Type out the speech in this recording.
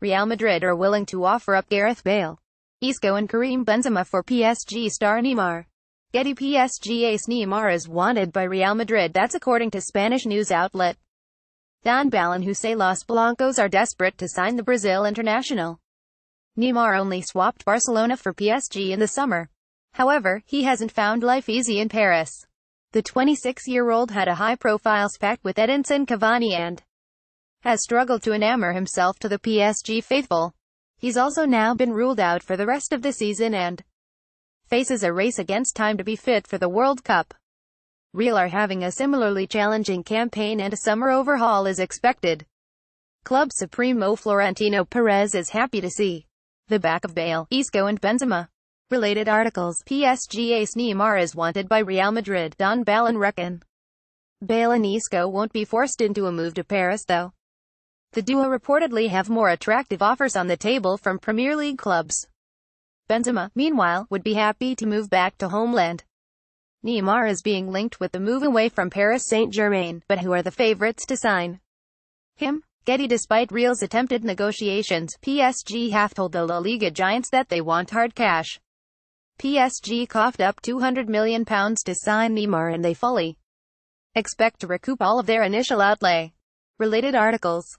Real Madrid are willing to offer up Gareth Bale, Isco and Karim Benzema for PSG star Neymar. Getty PSG ace Neymar is wanted by Real Madrid that's according to Spanish news outlet. Don Balan who say Los Blancos are desperate to sign the Brazil international. Neymar only swapped Barcelona for PSG in the summer. However, he hasn't found life easy in Paris. The 26-year-old had a high-profile spat with Edinson Cavani and has struggled to enamor himself to the PSG faithful. He's also now been ruled out for the rest of the season and faces a race against time to be fit for the World Cup. Real are having a similarly challenging campaign and a summer overhaul is expected. Club Supremo Florentino Perez is happy to see the back of Bale, Isco and Benzema. Related articles, PSG ace Neymar is wanted by Real Madrid, Don Ballon reckon. Bale and Isco won't be forced into a move to Paris though. The duo reportedly have more attractive offers on the table from Premier League clubs. Benzema, meanwhile, would be happy to move back to homeland. Neymar is being linked with the move away from Paris Saint-Germain, but who are the favorites to sign? Him? Getty Despite Real's attempted negotiations, PSG have told the La Liga giants that they want hard cash. PSG coughed up £200 million to sign Neymar and they fully expect to recoup all of their initial outlay. Related articles